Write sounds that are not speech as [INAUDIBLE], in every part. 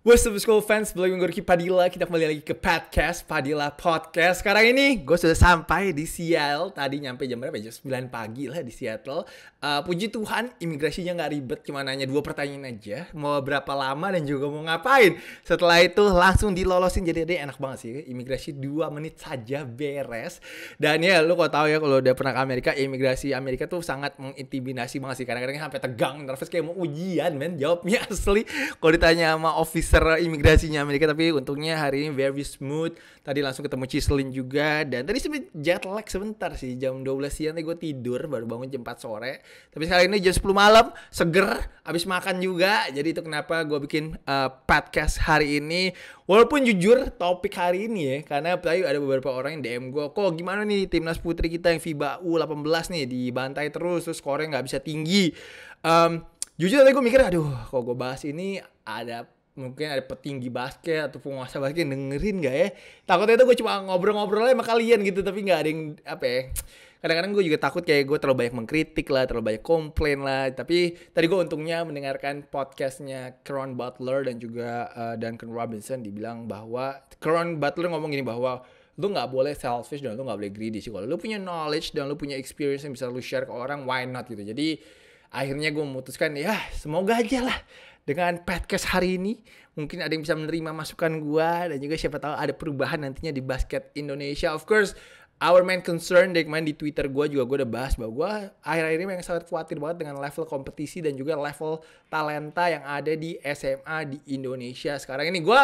What's up school fans, balik minggu Ricky Padilla Kita kembali lagi ke podcast, Padilla Podcast Sekarang ini gue sudah sampai di Seattle Tadi nyampe jam berapa ya? Jam 9 pagi lah di Seattle uh, Puji Tuhan, imigrasinya gak ribet Cuma nanya dua pertanyaan aja Mau berapa lama dan juga mau ngapain Setelah itu langsung dilolosin Jadi deh enak banget sih Imigrasi 2 menit saja beres Dan ya lu kok tau ya kalau udah pernah ke Amerika Imigrasi Amerika tuh sangat mengintimidasi banget sih Kadang-kadang sampai tegang, nervous kayak mau ujian men Jawabnya [LAUGHS] asli Kalau ditanya sama office secara imigrasinya Amerika tapi untungnya hari ini very smooth tadi langsung ketemu Cislin juga dan tadi sempet jet lag sebentar sih jam 12 siang tadi gue tidur baru bangun jam 4 sore tapi sekarang ini jam 10 malam seger abis makan juga jadi itu kenapa gue bikin uh, podcast hari ini walaupun jujur topik hari ini ya karena tadi ada beberapa orang yang DM gue kok gimana nih timnas putri kita yang FIBA U18 nih dibantai terus terus skornya nggak bisa tinggi um, jujur tadi gue mikir aduh kok gue bahas ini ada mungkin ada petinggi basket atau penguasa basket dengerin gak ya takutnya itu gue cuma ngobrol-ngobrol aja sama kalian gitu tapi nggak ada yang apa ya kadang-kadang gue juga takut kayak gue terlalu banyak mengkritik lah terlalu banyak komplain lah tapi tadi gue untungnya mendengarkan podcastnya Kron Butler dan juga uh, Duncan Robinson dibilang bahwa Kron Butler ngomong gini bahwa lu nggak boleh selfish dan lu nggak boleh greedy sih kalau lu punya knowledge dan lu punya experience yang bisa lu share ke orang why not gitu jadi akhirnya gue memutuskan ya semoga aja lah dengan podcast hari ini mungkin ada yang bisa menerima masukan gue dan juga siapa tahu ada perubahan nantinya di basket Indonesia of course Our main concern dari main di Twitter gue juga gue udah bahas bahwa gue akhir-akhir ini memang sangat khawatir banget dengan level kompetisi dan juga level talenta yang ada di SMA di Indonesia sekarang ini. Gue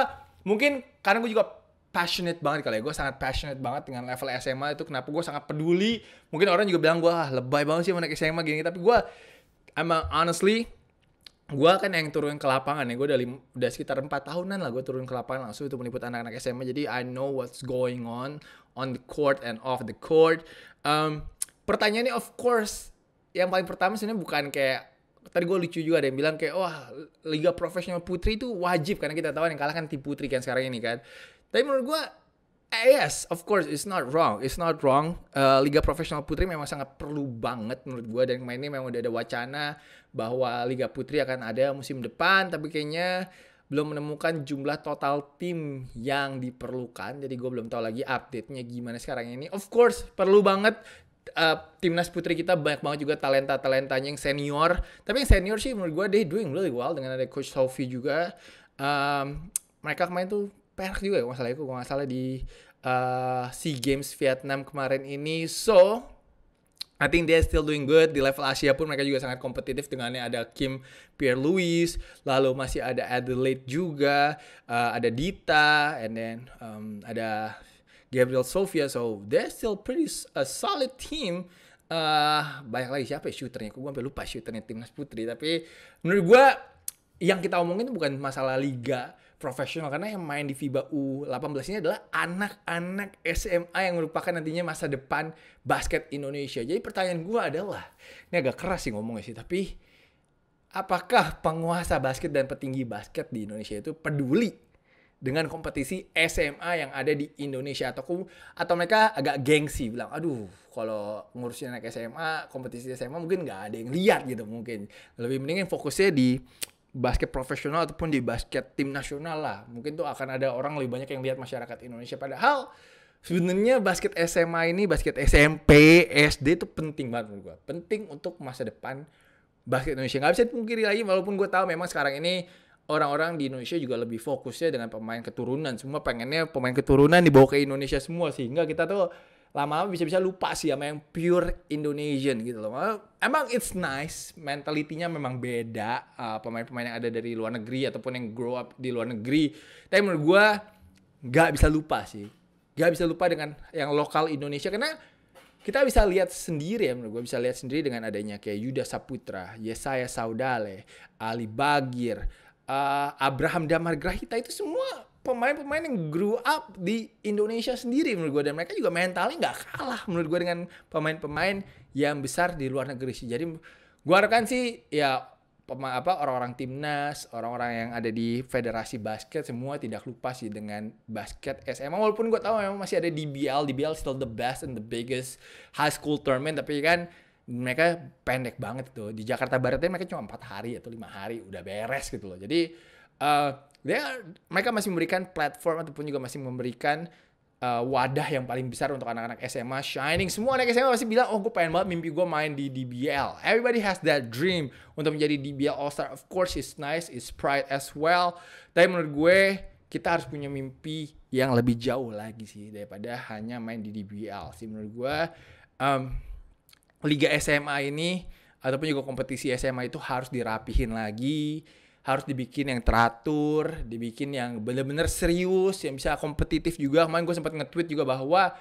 mungkin karena gue juga passionate banget kali ya. Gue sangat passionate banget dengan level SMA itu kenapa gue sangat peduli. Mungkin orang juga bilang gue ah, lebay banget sih menaik SMA gini. Tapi gue emang honestly gue kan yang turun ke lapangan ya gue dari udah sekitar empat tahunan lah gue turun ke lapangan langsung itu meliput anak-anak SMA jadi I know what's going on on the court and off the court um, pertanyaannya of course yang paling pertama sebenarnya bukan kayak tadi gue lucu juga ada yang bilang kayak wah liga profesional putri itu wajib karena kita tahu yang kalah kan tim putri kan sekarang ini kan tapi menurut gue Eh, yes, of course, it's not wrong. It's not wrong. Uh, Liga profesional putri memang sangat perlu banget menurut gue dan mainnya memang udah ada wacana bahwa Liga putri akan ada musim depan, tapi kayaknya belum menemukan jumlah total tim yang diperlukan. Jadi gue belum tahu lagi update-nya gimana sekarang ini. Of course, perlu banget uh, timnas putri kita banyak banget juga talenta talentanya yang senior tapi yang senior sih menurut gue they doing really well dengan ada coach Sophie juga um, mereka kemarin tuh perak juga ya masalah itu kalau nggak salah di uh, Sea Games Vietnam kemarin ini so I think they're still doing good di level Asia pun mereka juga sangat kompetitif dengannya ada Kim Pierre Louis lalu masih ada Adelaide juga uh, ada Dita and then um, ada Gabriel Sofia so they're still pretty a solid team uh, banyak lagi siapa ya shooternya gue sampai lupa shooternya timnas putri tapi menurut gue yang kita omongin itu bukan masalah liga profesional karena yang main di FIBA U18 ini adalah anak-anak SMA yang merupakan nantinya masa depan basket Indonesia. Jadi pertanyaan gue adalah, ini agak keras sih ngomongnya sih, tapi apakah penguasa basket dan petinggi basket di Indonesia itu peduli dengan kompetisi SMA yang ada di Indonesia atau atau mereka agak gengsi bilang aduh kalau ngurusin anak SMA kompetisi SMA mungkin nggak ada yang lihat gitu mungkin lebih mendingan fokusnya di basket profesional ataupun di basket tim nasional lah. Mungkin tuh akan ada orang lebih banyak yang lihat masyarakat Indonesia. Padahal sebenarnya basket SMA ini, basket SMP, SD itu penting banget menurut gue. Penting untuk masa depan basket Indonesia. Gak bisa dipungkiri lagi walaupun gue tahu memang sekarang ini orang-orang di Indonesia juga lebih fokusnya dengan pemain keturunan. Semua pengennya pemain keturunan dibawa ke Indonesia semua sehingga kita tuh lama-lama bisa-bisa lupa sih sama yang pure Indonesian gitu loh. Emang it's nice, mentalitinya memang beda uh, pemain-pemain uh, yang ada dari luar negeri ataupun yang grow up di luar negeri. Tapi menurut gue nggak bisa lupa sih, nggak bisa lupa dengan yang lokal Indonesia karena kita bisa lihat sendiri ya menurut gue bisa lihat sendiri dengan adanya kayak Yuda Saputra, Yesaya Saudale, Ali Bagir, uh, Abraham Damar Grahita itu semua pemain-pemain yang grew up di Indonesia sendiri menurut gue dan mereka juga mentalnya nggak kalah menurut gue dengan pemain-pemain yang besar di luar negeri sih jadi gue harapkan sih ya pema, apa orang-orang timnas orang-orang yang ada di federasi basket semua tidak lupa sih dengan basket SMA walaupun gue tahu memang masih ada DBL DBL still the best and the biggest high school tournament tapi kan mereka pendek banget tuh di Jakarta Baratnya mereka cuma empat hari atau lima hari udah beres gitu loh jadi uh, dia mereka masih memberikan platform ataupun juga masih memberikan uh, wadah yang paling besar untuk anak-anak SMA shining. Semua anak SMA pasti bilang, oh gue pengen banget mimpi gue main di DBL. Everybody has that dream untuk menjadi DBL All Star. Of course, it's nice, it's pride as well. Tapi menurut gue, kita harus punya mimpi yang lebih jauh lagi sih daripada hanya main di DBL sih menurut gue. Um, Liga SMA ini ataupun juga kompetisi SMA itu harus dirapihin lagi harus dibikin yang teratur, dibikin yang bener-bener serius, yang bisa kompetitif juga. Kemarin gue sempat nge-tweet juga bahwa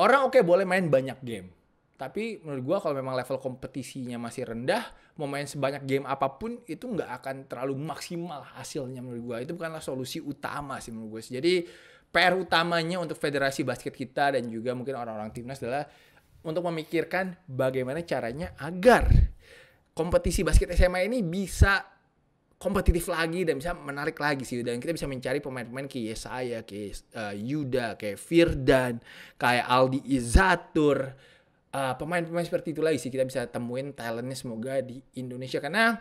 orang oke okay, boleh main banyak game. Tapi menurut gue kalau memang level kompetisinya masih rendah, mau main sebanyak game apapun itu nggak akan terlalu maksimal hasilnya menurut gue. Itu bukanlah solusi utama sih menurut gue. Jadi PR utamanya untuk federasi basket kita dan juga mungkin orang-orang timnas adalah untuk memikirkan bagaimana caranya agar kompetisi basket SMA ini bisa kompetitif lagi dan bisa menarik lagi sih dan kita bisa mencari pemain-pemain kayak saya kayak uh, Yuda, kayak Firdan, kayak Aldi Izatur, pemain eh, pemain-pemain seperti itu lagi sih kita bisa temuin talentnya semoga di Indonesia karena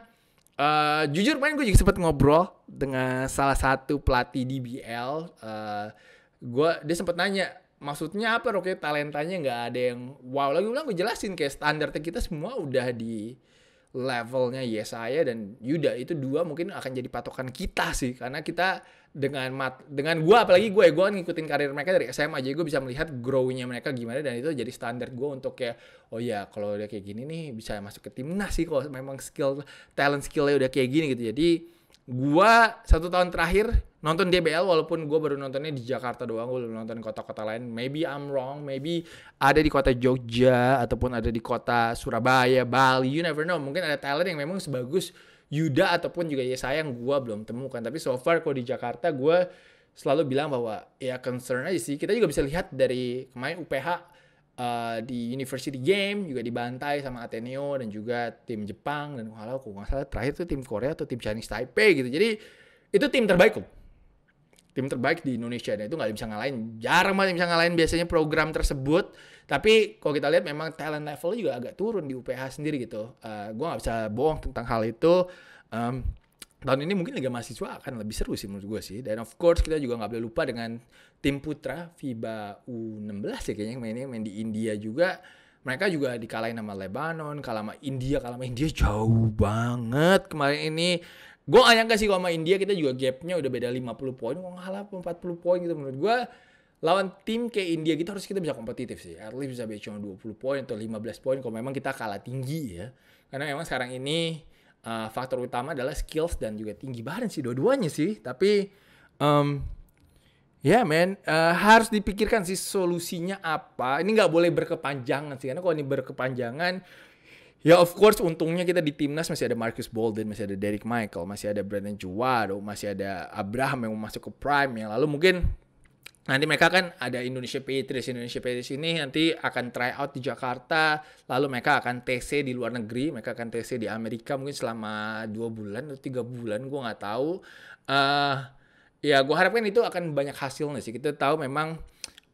uh, jujur main gue juga sempat ngobrol dengan salah satu pelatih DBL, uh, gue dia sempat nanya maksudnya apa Rocky talentanya nggak ada yang wow lagi ulang gue jelasin kayak standarnya kita semua udah di levelnya Yesaya dan Yuda itu dua mungkin akan jadi patokan kita sih karena kita dengan mat dengan gue apalagi gue ya, gue kan ngikutin karir mereka dari SMA aja gue bisa melihat grow-nya mereka gimana dan itu jadi standar gue untuk kayak oh ya kalau udah kayak gini nih bisa masuk ke timnas sih kalau memang skill talent skillnya udah kayak gini gitu jadi gue satu tahun terakhir nonton DBL walaupun gue baru nontonnya di Jakarta doang gue belum nonton kota-kota lain maybe I'm wrong maybe ada di kota Jogja ataupun ada di kota Surabaya Bali you never know mungkin ada talent yang memang sebagus Yuda ataupun juga Yesaya yang gue belum temukan tapi so far kalau di Jakarta gue selalu bilang bahwa ya concern aja sih kita juga bisa lihat dari kemarin UPH uh, eh, di University Game juga dibantai sama Ateneo dan juga tim Jepang dan kalau aku nggak salah terakhir itu tim Korea atau tim Chinese Taipei gitu. Jadi itu tim terbaik loh tim terbaik di Indonesia dan itu nggak bisa ngalahin jarang banget bisa ngalahin biasanya program tersebut tapi kalau kita lihat memang talent level juga agak turun di UPH sendiri gitu uh, eh, gue nggak bisa bohong tentang hal itu um, tahun ini mungkin Liga Mahasiswa akan lebih seru sih menurut gue sih dan of course kita juga nggak boleh lupa dengan tim putra FIBA U16 ya kayaknya mainnya main di India juga mereka juga dikalahin sama Lebanon, kalah sama India, kalah sama India jauh banget kemarin ini. Gue gak nyangka sih kalau sama India kita juga gapnya udah beda 50 poin. Gue ngalah 40 poin gitu menurut gue. Lawan tim kayak India kita gitu harus kita bisa kompetitif sih. At least bisa beda cuma 20 poin atau 15 poin kalau memang kita kalah tinggi ya. Karena memang sekarang ini uh, faktor utama adalah skills dan juga tinggi badan sih dua-duanya sih. Tapi um, Ya yeah, men, uh, harus dipikirkan sih solusinya apa. Ini gak boleh berkepanjangan sih, karena kalau ini berkepanjangan Ya of course untungnya kita di timnas masih ada Marcus Bolden, masih ada Derek Michael, masih ada Brandon Juwado, masih ada Abraham yang masuk ke prime yang lalu mungkin nanti mereka kan ada Indonesia Patriots, Indonesia Patriots ini nanti akan try out di Jakarta, lalu mereka akan TC di luar negeri, mereka akan TC di Amerika mungkin selama dua bulan atau tiga bulan, gue nggak tahu. Uh, ya gue harapkan itu akan banyak hasilnya sih. Kita tahu memang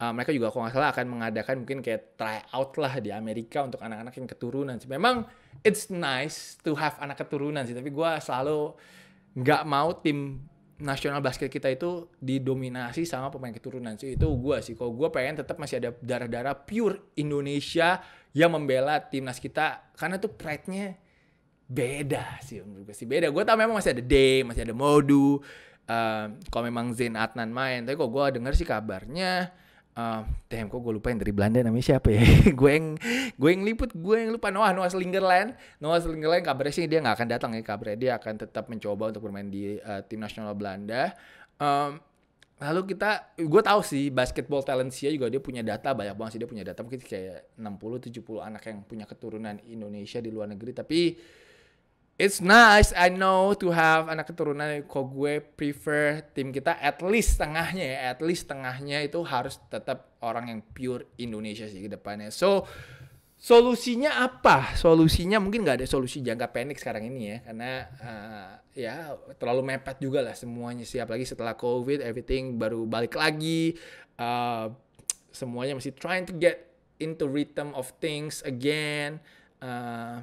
uh, mereka juga kalau nggak salah akan mengadakan mungkin kayak try out lah di Amerika untuk anak-anak yang keturunan sih. Memang it's nice to have anak keturunan sih, tapi gue selalu nggak mau tim nasional basket kita itu didominasi sama pemain keturunan sih. Itu gue sih. Kalau gue pengen tetap masih ada darah-darah pure Indonesia yang membela timnas kita karena tuh pride-nya beda sih menurut gue sih beda gue tau memang masih ada Day, masih ada Modu uh, kalau memang Zain Atnan main tapi kok gue denger sih kabarnya Uh, damn kok gue lupa yang dari Belanda namanya siapa ya [LAUGHS] gue yang gue yang liput gue yang lupa Noah Noah Slingerland Noah Slingerland kabarnya sih dia nggak akan datang ya kabarnya dia akan tetap mencoba untuk bermain di uh, tim nasional Belanda um, lalu kita gue tahu sih basketball Sia juga dia punya data banyak banget sih dia punya data mungkin kayak 60 70 anak yang punya keturunan Indonesia di luar negeri tapi It's nice, I know to have anak keturunan. Kok gue prefer tim kita at least tengahnya ya, at least tengahnya itu harus tetap orang yang pure Indonesia sih ke depannya. So solusinya apa? Solusinya mungkin nggak ada solusi jangka pendek sekarang ini ya, karena uh, ya terlalu mepet juga lah semuanya sih. Apalagi setelah COVID, everything baru balik lagi. Uh, semuanya masih trying to get into rhythm of things again. Uh,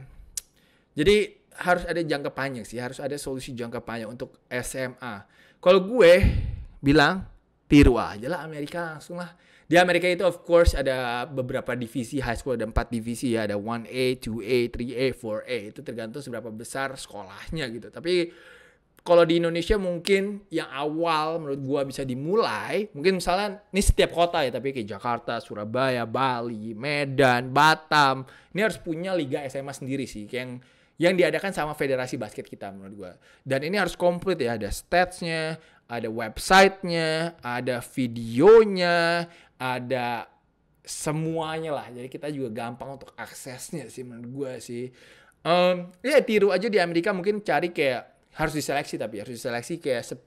jadi harus ada jangka panjang sih, harus ada solusi jangka panjang untuk SMA. Kalau gue bilang tiru aja lah Amerika langsung lah. Di Amerika itu of course ada beberapa divisi high school ada empat divisi ya, ada 1A, 2A, 3A, 4A. Itu tergantung seberapa besar sekolahnya gitu. Tapi kalau di Indonesia mungkin yang awal menurut gua bisa dimulai, mungkin misalnya ini setiap kota ya, tapi kayak Jakarta, Surabaya, Bali, Medan, Batam, ini harus punya liga SMA sendiri sih, kayak yang yang diadakan sama federasi basket kita menurut gue. Dan ini harus komplit ya, ada statsnya, ada websitenya, ada videonya, ada semuanya lah. Jadi kita juga gampang untuk aksesnya sih menurut gue sih. Um, ya tiru aja di Amerika mungkin cari kayak harus diseleksi tapi harus diseleksi kayak 10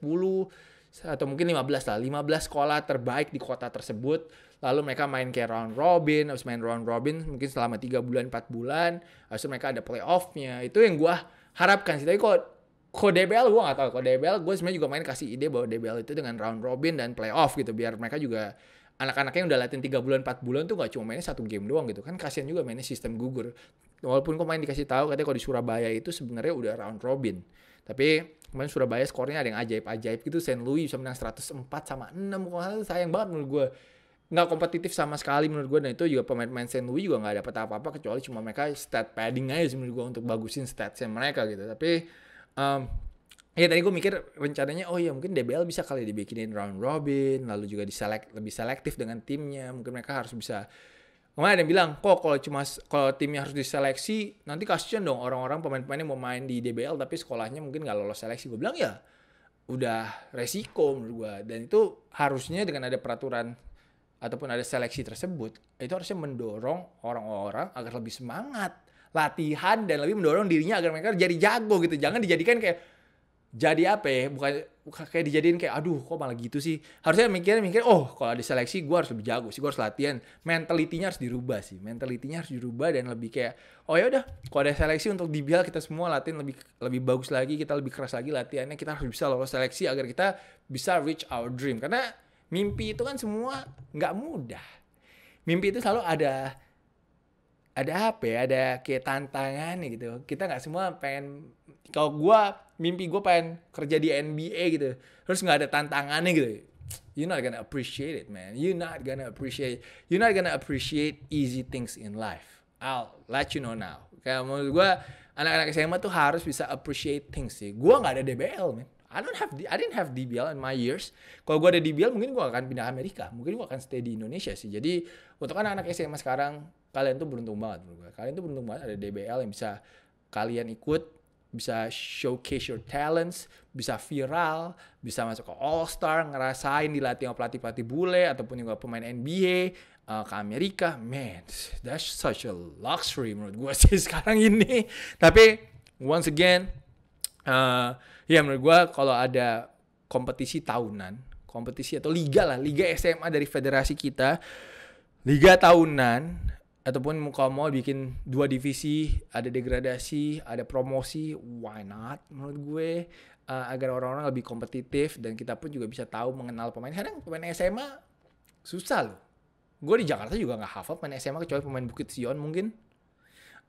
atau mungkin 15 lah, 15 sekolah terbaik di kota tersebut lalu mereka main kayak round robin harus main round robin mungkin selama 3 bulan 4 bulan harus mereka ada playoffnya itu yang gue harapkan sih tapi kok kok DBL gue gak tau kok DBL gue sebenarnya juga main kasih ide bahwa DBL itu dengan round robin dan playoff gitu biar mereka juga anak-anaknya yang udah latihan 3 bulan 4 bulan tuh gak cuma mainnya satu game doang gitu kan kasihan juga mainnya sistem gugur walaupun kok main dikasih tahu katanya kalau di Surabaya itu sebenarnya udah round robin tapi kemarin Surabaya skornya ada yang ajaib-ajaib gitu St. Louis bisa menang 104 sama 6 sayang banget menurut gue nggak kompetitif sama sekali menurut gue dan itu juga pemain-pemain Saint Louis juga nggak dapat apa-apa kecuali cuma mereka stat padding aja sih menurut gue untuk bagusin statsnya mereka gitu tapi um, ya tadi gue mikir rencananya oh ya mungkin DBL bisa kali ya dibikinin round robin lalu juga diselek lebih selektif dengan timnya mungkin mereka harus bisa kemarin ada yang bilang kok kalau cuma kalau timnya harus diseleksi nanti kasian dong orang-orang pemain-pemainnya mau main di DBL tapi sekolahnya mungkin nggak lolos seleksi gue bilang ya udah resiko menurut gue dan itu harusnya dengan ada peraturan ataupun ada seleksi tersebut, itu harusnya mendorong orang-orang agar lebih semangat latihan dan lebih mendorong dirinya agar mereka jadi jago gitu. Jangan dijadikan kayak jadi apa ya? Bukan, kayak dijadiin kayak aduh kok malah gitu sih. Harusnya mikirnya mikir oh kalau ada seleksi gue harus lebih jago sih, gue harus latihan. Mentalitinya harus dirubah sih. Mentalitinya harus dirubah dan lebih kayak oh ya udah kalau ada seleksi untuk dibial kita semua latihan lebih lebih bagus lagi, kita lebih keras lagi latihannya, kita harus bisa lolos seleksi agar kita bisa reach our dream. Karena mimpi itu kan semua nggak mudah mimpi itu selalu ada ada apa ya ada kayak tantangan gitu kita nggak semua pengen kalau gue mimpi gue pengen kerja di NBA gitu terus nggak ada tantangannya gitu you're not gonna appreciate it man you're not gonna appreciate you're not gonna appreciate easy things in life I'll let you know now kayak menurut gue anak-anak SMA tuh harus bisa appreciate things sih gue nggak ada DBL man I don't have I didn't have DBL in my years. Kalau gue ada DBL mungkin gue akan pindah Amerika, mungkin gue akan stay di Indonesia sih. Jadi untuk anak-anak SMA sekarang kalian tuh beruntung banget menurut gue. Kalian tuh beruntung banget ada DBL yang bisa kalian ikut, bisa showcase your talents, bisa viral, bisa masuk ke All Star, ngerasain dilatih sama pelatih-pelatih bule ataupun juga pemain NBA uh, eh, ke Amerika. Man, that's such a luxury menurut gue [LAUGHS] sih sekarang ini. Tapi once again uh, ya menurut gue kalau ada kompetisi tahunan kompetisi atau liga lah liga SMA dari federasi kita liga tahunan ataupun kalau mau bikin dua divisi ada degradasi ada promosi why not menurut gue uh, agar orang-orang lebih kompetitif dan kita pun juga bisa tahu mengenal pemain kadang pemain SMA susah loh gue di Jakarta juga nggak hafal pemain SMA kecuali pemain Bukit Sion mungkin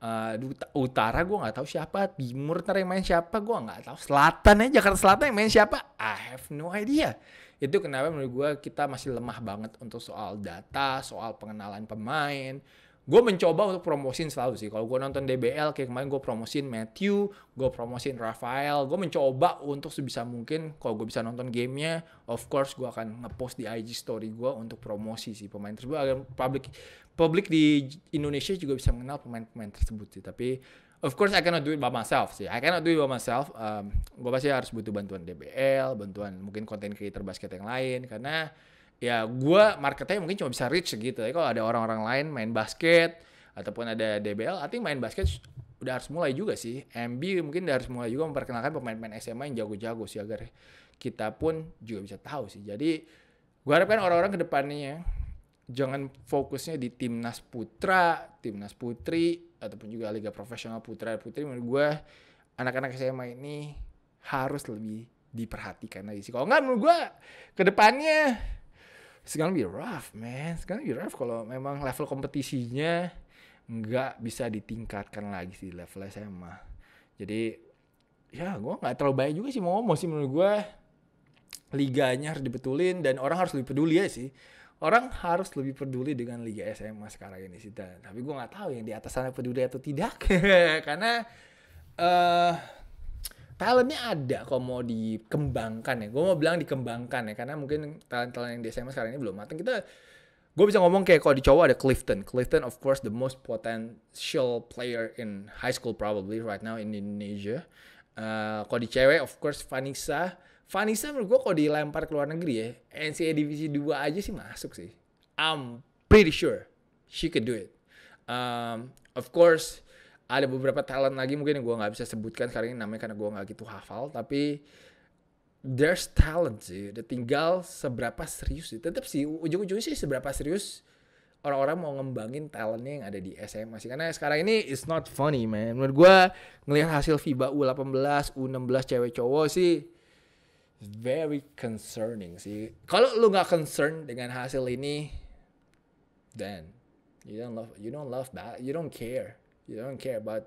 uh, utara gue nggak tahu siapa timur ntar yang main siapa gue nggak tahu selatan ya Jakarta Selatan yang main siapa I have no idea itu kenapa menurut gue kita masih lemah banget untuk soal data soal pengenalan pemain gue mencoba untuk promosin selalu sih. Kalau gue nonton DBL kayak kemarin gue promosin Matthew, gue promosin Rafael. Gue mencoba untuk sebisa mungkin kalau gue bisa nonton gamenya, of course gue akan ngepost di IG story gue untuk promosi sih pemain tersebut agar publik publik di Indonesia juga bisa mengenal pemain-pemain tersebut sih. Tapi of course I cannot do it by myself sih. I cannot do it by myself. Um, gue pasti harus butuh bantuan DBL, bantuan mungkin konten creator basket yang lain karena ya gue marketnya mungkin cuma bisa reach gitu. Tapi kalau ada orang-orang lain main basket ataupun ada DBL, I think main basket udah harus mulai juga sih. MB mungkin udah harus mulai juga memperkenalkan pemain-pemain SMA yang jago-jago sih agar kita pun juga bisa tahu sih. Jadi gue harapkan orang-orang kedepannya jangan fokusnya di timnas putra, timnas putri, ataupun juga liga profesional putra dan putri. Menurut gue anak-anak SMA ini harus lebih diperhatikan lagi sih. Kalau enggak menurut gue kedepannya it's gonna be rough man it's gonna be rough kalau memang level kompetisinya nggak bisa ditingkatkan lagi sih level SMA jadi ya gue nggak terlalu banyak juga sih mau ngomong sih menurut gue liganya harus dibetulin dan orang harus lebih peduli ya sih orang harus lebih peduli dengan liga SMA sekarang ini sih tapi gue nggak tahu yang di atas sana peduli atau tidak [LAUGHS] karena uh, talentnya ada kalau mau dikembangkan ya gue mau bilang dikembangkan ya karena mungkin talent-talent yang di SMA sekarang ini belum matang kita gue bisa ngomong kayak kalau di cowok ada Clifton Clifton of course the most potential player in high school probably right now in Indonesia uh, kalau di cewek of course Vanessa Vanessa menurut gue kalau dilempar ke luar negeri ya NCAA divisi 2 aja sih masuk sih I'm pretty sure she could do it um, of course ada beberapa talent lagi mungkin yang gue nggak bisa sebutkan sekarang ini namanya karena gue nggak gitu hafal tapi there's talent sih udah tinggal seberapa serius sih tetap sih ujung-ujungnya sih seberapa serius orang-orang mau ngembangin talentnya yang ada di SMA sih karena sekarang ini it's not funny man menurut gue ngelihat hasil FIBA U18 U16 cewek cowok sih very concerning sih kalau lu nggak concern dengan hasil ini then you don't love you don't love that you don't care You don't care about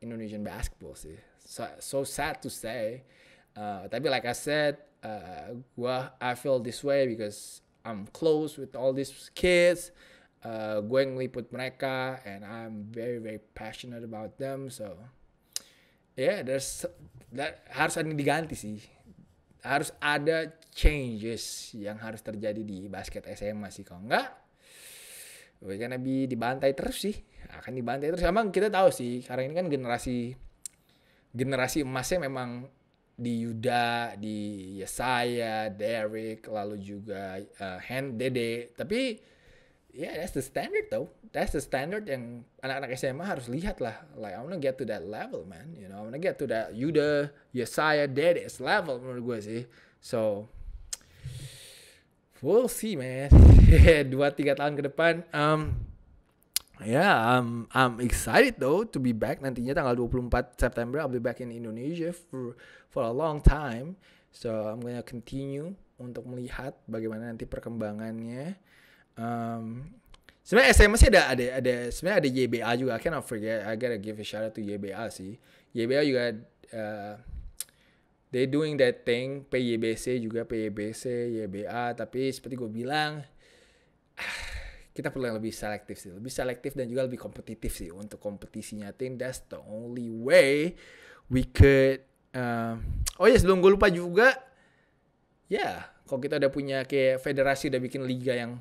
Indonesian basketball sih. So, so sad to say. Uh, tapi like I said, uh, gua I feel this way because I'm close with all these kids. Uh, gue ngeliput mereka and I'm very very passionate about them. So yeah, there's that harus ada diganti sih. Harus ada changes yang harus terjadi di basket SMA sih kalau enggak Bahkan Nabi dibantai terus sih. Akan nah, dibantai terus. Emang kita tahu sih, karena ini kan generasi generasi emasnya memang di Yuda, di Yesaya, Derek, lalu juga uh, eh, Hand, Dede. Tapi ya yeah, that's the standard though. That's the standard yang anak-anak SMA harus lihat lah. Like I wanna get to that level man. You know, I wanna get to that Yuda, Yesaya, Dede's level menurut gue sih. So we'll see man [LAUGHS] dua tiga tahun ke depan um, ya yeah, I'm, um, I'm excited though to be back nantinya tanggal 24 September I'll be back in Indonesia for for a long time so I'm gonna continue untuk melihat bagaimana nanti perkembangannya um, sebenarnya SMA sih ada ada ada sebenarnya ada YBA juga I cannot forget I gotta give a shout out to YBA sih YBA juga uh, they doing that thing PYBC juga PYBC YBA tapi seperti gue bilang [SIGHS] kita perlu yang lebih selektif sih lebih selektif dan juga lebih kompetitif sih untuk kompetisinya I think that's the only way we could uh, oh ya yes, sebelum gue lupa juga ya yeah, kalau kita udah punya kayak federasi udah bikin liga yang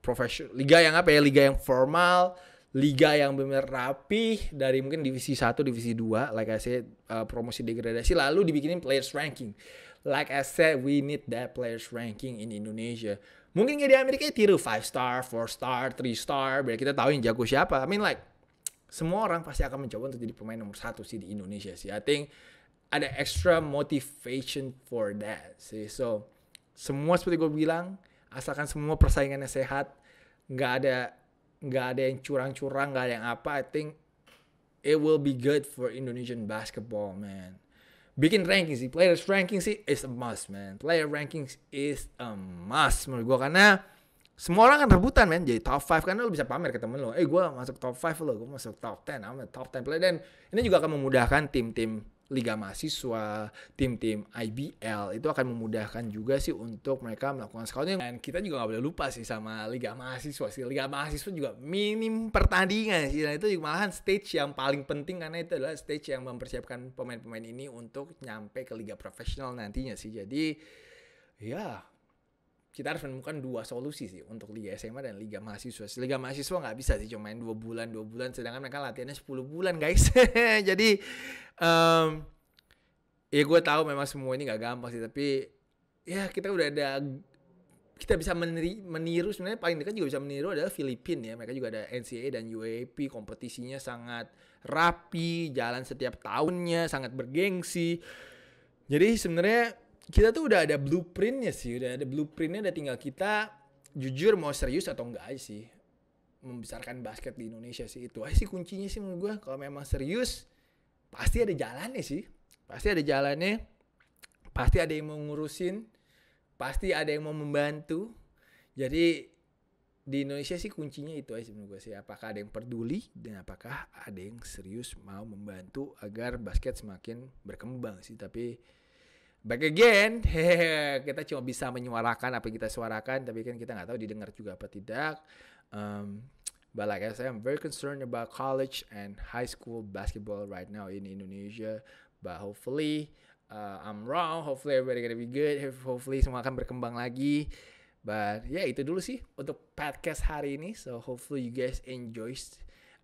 profesional liga yang apa ya liga yang formal liga yang benar rapi dari mungkin divisi 1, divisi 2, like I said uh, promosi degradasi lalu dibikinin players ranking. Like I said, we need that players ranking in Indonesia. Mungkin di Amerika ya, tiru 5 star, 4 star, 3 star, biar kita tahu yang jago siapa. I mean like semua orang pasti akan mencoba untuk jadi pemain nomor satu sih di Indonesia sih. I think ada extra motivation for that sih. So semua seperti gue bilang, asalkan semua persaingannya sehat, nggak ada nggak ada yang curang-curang nggak ada yang apa I think it will be good for Indonesian basketball man bikin ranking sih players ranking sih is a must man player rankings is a must menurut gue karena semua orang kan rebutan man jadi top 5 karena lo bisa pamer ke temen lo eh gue masuk top 5 lo gue masuk top 10 I'm a top 10 player dan ini juga akan memudahkan tim-tim liga mahasiswa, tim-tim IBL itu akan memudahkan juga sih untuk mereka melakukan scouting. Dan kita juga nggak boleh lupa sih sama liga mahasiswa sih. Liga mahasiswa juga minim pertandingan sih. Dan itu malahan stage yang paling penting karena itu adalah stage yang mempersiapkan pemain-pemain ini untuk nyampe ke liga profesional nantinya sih. Jadi ya kita harus menemukan dua solusi sih untuk Liga SMA dan Liga Mahasiswa. Liga Mahasiswa nggak bisa sih cuma main dua bulan, dua bulan, sedangkan mereka latihannya 10 bulan guys. [LAUGHS] Jadi um, ya gue tahu memang semua ini nggak gampang sih, tapi ya kita udah ada kita bisa meniru, meniru sebenarnya paling dekat juga bisa meniru adalah Filipina ya mereka juga ada NCAA dan UAP kompetisinya sangat rapi jalan setiap tahunnya sangat bergengsi jadi sebenarnya kita tuh udah ada blueprintnya sih, udah ada blueprintnya, udah tinggal kita jujur mau serius atau enggak aja sih membesarkan basket di Indonesia sih itu aja sih kuncinya sih menurut gue kalau memang serius pasti ada jalannya sih pasti ada jalannya pasti ada yang mau ngurusin pasti ada yang mau membantu jadi di Indonesia sih kuncinya itu aja sih menurut gue sih apakah ada yang peduli dan apakah ada yang serius mau membantu agar basket semakin berkembang sih tapi back again. Hehehe, [LAUGHS] kita cuma bisa menyuarakan apa yang kita suarakan, tapi kan kita nggak tahu didengar juga apa tidak. Um, but like I said, I'm very concerned about college and high school basketball right now in Indonesia. But hopefully uh, I'm wrong. Hopefully everybody gonna be good. Hopefully semua akan berkembang lagi. But ya yeah, itu dulu sih untuk podcast hari ini. So hopefully you guys enjoy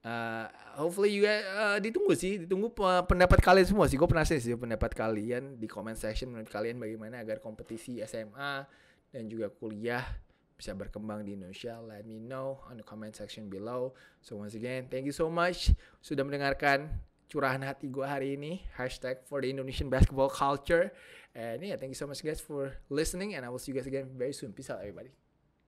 uh, hopefully you guys, uh, eh, ditunggu sih ditunggu pendapat kalian semua sih gue penasaran sih pendapat kalian di comment section menurut kalian bagaimana agar kompetisi SMA dan juga kuliah bisa berkembang di Indonesia let me know on the comment section below so once again thank you so much sudah mendengarkan curahan hati gue hari ini hashtag for the Indonesian basketball culture and yeah thank you so much guys for listening and I will see you guys again very soon peace out everybody